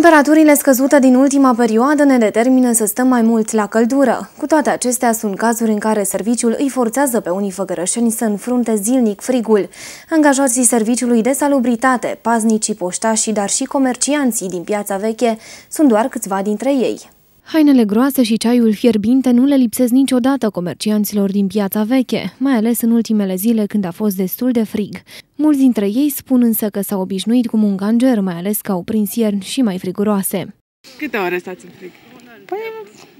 Temperaturile scăzute din ultima perioadă ne determină să stăm mai mult la căldură. Cu toate acestea, sunt cazuri în care serviciul îi forțează pe unii făgărășeni să înfrunte zilnic frigul. Angajații serviciului de salubritate, paznicii, poștașii, dar și comercianții din piața veche sunt doar câțiva dintre ei. Hainele groase și ceaiul fierbinte nu le lipsesc niciodată comercianților din piața veche, mai ales în ultimele zile când a fost destul de frig. Mulți dintre ei spun însă că s-au obișnuit cu munca în ger, mai ales că au prins ierni și mai friguroase. Câte ore stați în frig? Păi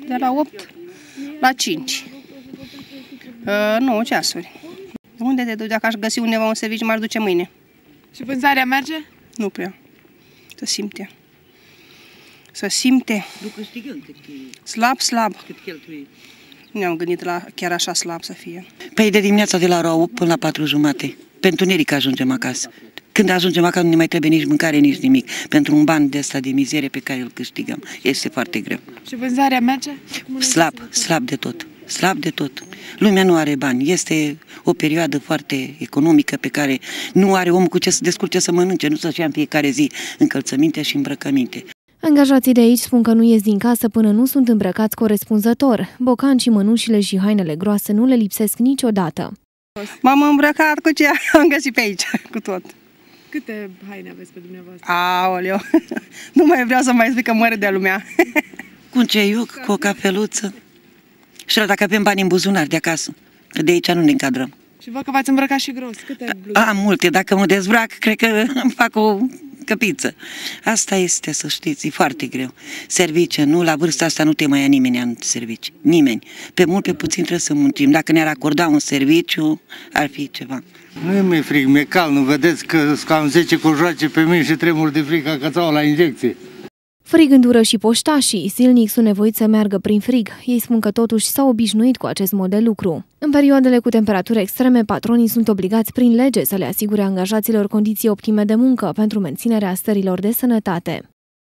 de la 8 la 5. Uh, 9 ceasuri. Unde te duci? Dacă aș găsi undeva un serviciu, m-ar duce mâine. Și vânzarea merge? Nu prea. Să simte să simte slab, slab. Nu am gândit la chiar așa slab să fie. Păi de dimineața de la ora 8 până la 4 jumate. Pentru neric ajungem acasă. Când ajungem acasă nu ne mai trebuie nici mâncare, nici nimic. Pentru un ban de asta de mizerie pe care îl câștigăm. Este foarte greu. Și vânzarea merge? Slab, slab de tot. Slab de tot. Lumea nu are bani. Este o perioadă foarte economică pe care nu are om cu ce să descurce să mănânce, nu să-și ia în fiecare zi încălțăminte și îmbrăcăminte. Angajații de aici spun că nu ies din casă până nu sunt îmbrăcați corespunzător. Bocancii, mănușile și hainele groase nu le lipsesc niciodată. M-am îmbrăcat cu ce am găsit pe aici, cu tot. Câte haine aveți pe dumneavoastră? Aoleu, nu mai vreau să mai zic că mă de lumea. Cu un ceiuc, cu o cafeluță. Și dacă avem bani în buzunar de acasă, că de aici nu ne încadrăm. Și vă că v-ați îmbrăcat și gros. Câte blugi? Am multe. Dacă mă dezbrac, cred că îmi fac o căpiță. Asta este, să știți, e foarte greu. Servicii, nu? La vârsta asta nu te mai ia nimeni în servicii. Nimeni. Pe mult, pe puțin trebuie să muncim. Dacă ne-ar acorda un serviciu, ar fi ceva. Nu mi-e frig, mi-e cal, nu vedeți că am 10 cojoace pe mine și tremur de frică că la injecție. Frigândură și poștașii, silnic sunt nevoiți să meargă prin frig. Ei spun că totuși s-au obișnuit cu acest mod de lucru. În perioadele cu temperaturi extreme, patronii sunt obligați prin lege să le asigure angajaților condiții optime de muncă pentru menținerea stărilor de sănătate.